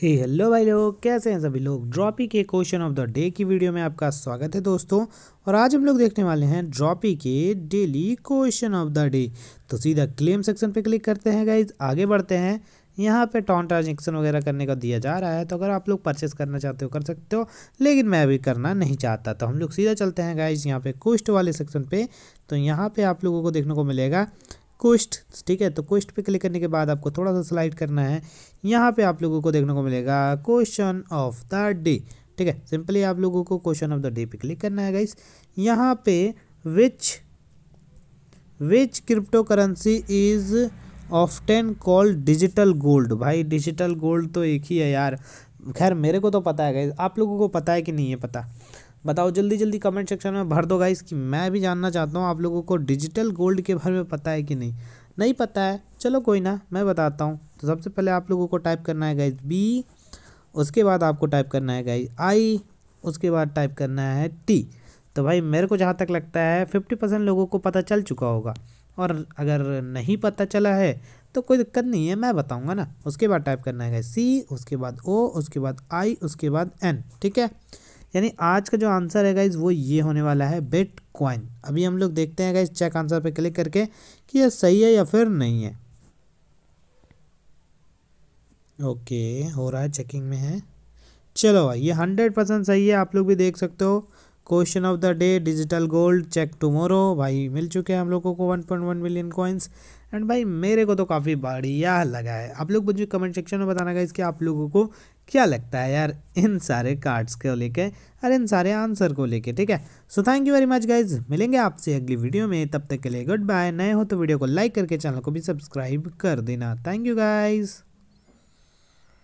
हे hello भाई लोग कैसे हैं सभी लोग ड्रॉपी के क्वेश्चन ऑफ द डे की वीडियो में आपका स्वागत है दोस्तों और आज हम लोग देखने वाले हैं ड्रॉपी के daily question of the day तो सीधा क्लेम सेक्शन पे क्लिक करते हैं गाइज आगे बढ़ते हैं यहाँ पे टॉन ट्रांजेक्शन वगैरह करने का दिया जा रहा है तो अगर आप लोग परचेस करना चाहते हो कर सकते हो लेकिन मैं अभी करना नहीं चाहता तो हम लोग सीधा चलते हैं गाइज यहाँ पे कोस्ट वाले सेक्शन पे तो यहाँ पे आप लोगों को देखने को मिलेगा क्वेस्ट ठीक है तो क्वेस्ट पे क्लिक करने के बाद आपको थोड़ा सा स्लाइड करना है यहाँ पे आप लोगों को देखने को मिलेगा क्वेश्चन ऑफ द डे ठीक है सिंपली आप लोगों को क्वेश्चन ऑफ द डे पे क्लिक करना है गाइस यहाँ पे which which cryptocurrency is ten called digital gold भाई डिजिटल गोल्ड तो एक ही है यार खैर मेरे को तो पता है गाइज आप लोगों को पता है कि नहीं है पता बताओ जल्दी जल्दी कमेंट सेक्शन में भर दो गाइस कि मैं भी जानना चाहता हूँ आप लोगों को डिजिटल गोल्ड के बारे में पता है कि नहीं नहीं पता है चलो कोई ना मैं बताता हूँ तो सबसे पहले आप लोगों को टाइप करना है गाइस बी उसके बाद आपको टाइप करना है गाइस आई उसके बाद टाइप करना है टी तो भाई मेरे को जहाँ तक लगता है फिफ्टी परसेंट लोगों को पता चल चुका होगा और अगर नहीं पता चला है तो कोई दिक्कत नहीं है मैं बताऊँगा ना उसके बाद टाइप करना है सी उसके बाद ओ उसके बाद आई उसके बाद एन ठीक है यानी आज का जो आंसर है गाइज वो ये होने वाला है बेट क्वाइन अभी हम लोग देखते हैं गाइज चेक आंसर पर क्लिक करके कि यह सही है या फिर नहीं है ओके हो रहा है चेकिंग में है चलो भाई ये हंड्रेड परसेंट सही है आप लोग भी देख सकते हो question of the day digital gold check tomorrow भाई मिल चुके हैं हम लोगों को 1.1 मिलियन कॉइन्स एंड भाई मेरे को तो काफ़ी बढ़िया लगा है आप लोग मुझे कमेंट सेक्शन में बताना गाइज आप लोगों को क्या लगता है यार इन सारे कार्ड्स को लेके और इन सारे आंसर को लेके ठीक है so thank you very much guys मिलेंगे आपसे अगली वीडियो में तब तक के लिए गुड बाय नए हो तो वीडियो को लाइक करके चैनल को भी सब्सक्राइब कर देना थैंक यू गाइज़